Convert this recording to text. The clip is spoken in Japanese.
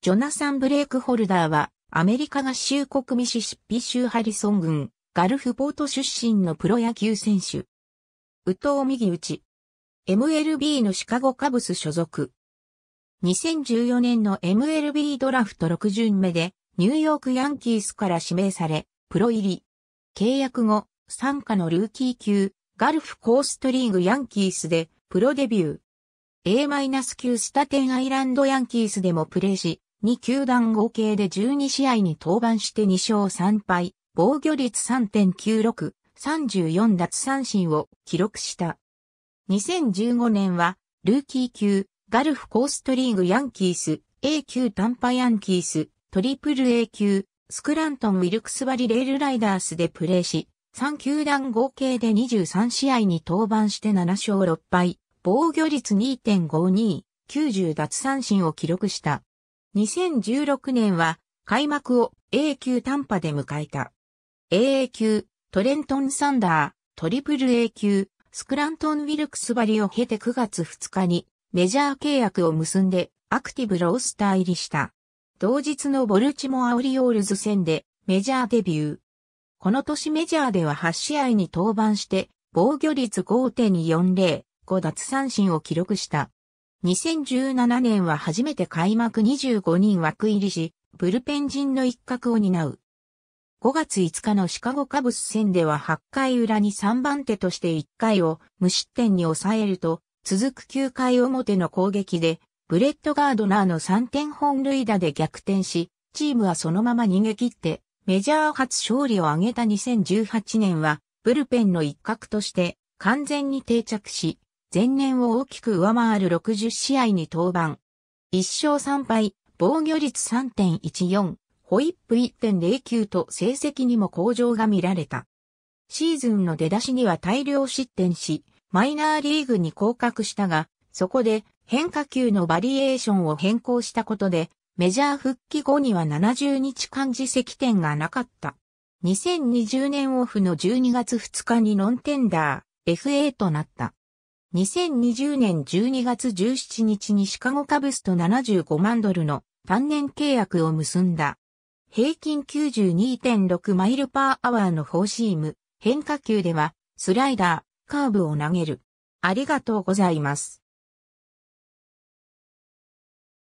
ジョナサン・ブレイクホルダーは、アメリカ合衆国ミシシッピ州ハリソン郡、ガルフポート出身のプロ野球選手。宇藤右打ち。MLB のシカゴカブス所属。2014年の MLB ドラフト6巡目で、ニューヨークヤンキースから指名され、プロ入り。契約後、参加のルーキー級、ガルフコーストリーグヤンキースで、プロデビュー。A-9 スタテンアイランドヤンキースでもプレーし、2球団合計で12試合に登板して2勝3敗、防御率3.96、34奪三振を記録した。2015年は、ルーキー級、ガルフコーストリーグヤンキース、A 級短波ヤンキース、トリプル A 級、スクラントン・ウィルクスバリレールライダースでプレーし、3球団合計で23試合に登板して7勝6敗、防御率2.52、90奪三振を記録した。2016年は開幕を A 級短波で迎えた。AA 級、トレントン・サンダー、トリプル A 級、スクラントン・ウィルクスバリを経て9月2日にメジャー契約を結んでアクティブロースター入りした。同日のボルチモア・オリオールズ戦でメジャーデビュー。この年メジャーでは8試合に登板して防御率5.405奪三振を記録した。2017年は初めて開幕25人枠入りし、ブルペン陣の一角を担う。5月5日のシカゴカブス戦では8回裏に3番手として1回を無失点に抑えると、続く9回表の攻撃で、ブレッド・ガードナーの3点本塁打で逆転し、チームはそのまま逃げ切って、メジャー初勝利を挙げた2018年は、ブルペンの一角として完全に定着し、前年を大きく上回る60試合に登板。1勝3敗、防御率3.14、ホイップ1.09と成績にも向上が見られた。シーズンの出だしには大量失点し、マイナーリーグに降格したが、そこで変化球のバリエーションを変更したことで、メジャー復帰後には70日間自責点がなかった。2020年オフの12月2日にノンテンダー、FA となった。2020年12月17日にシカゴカブスと75万ドルの単年契約を結んだ。平均92.6マイルパーアワーのフォーシーム、変化球では、スライダー、カーブを投げる。ありがとうございます。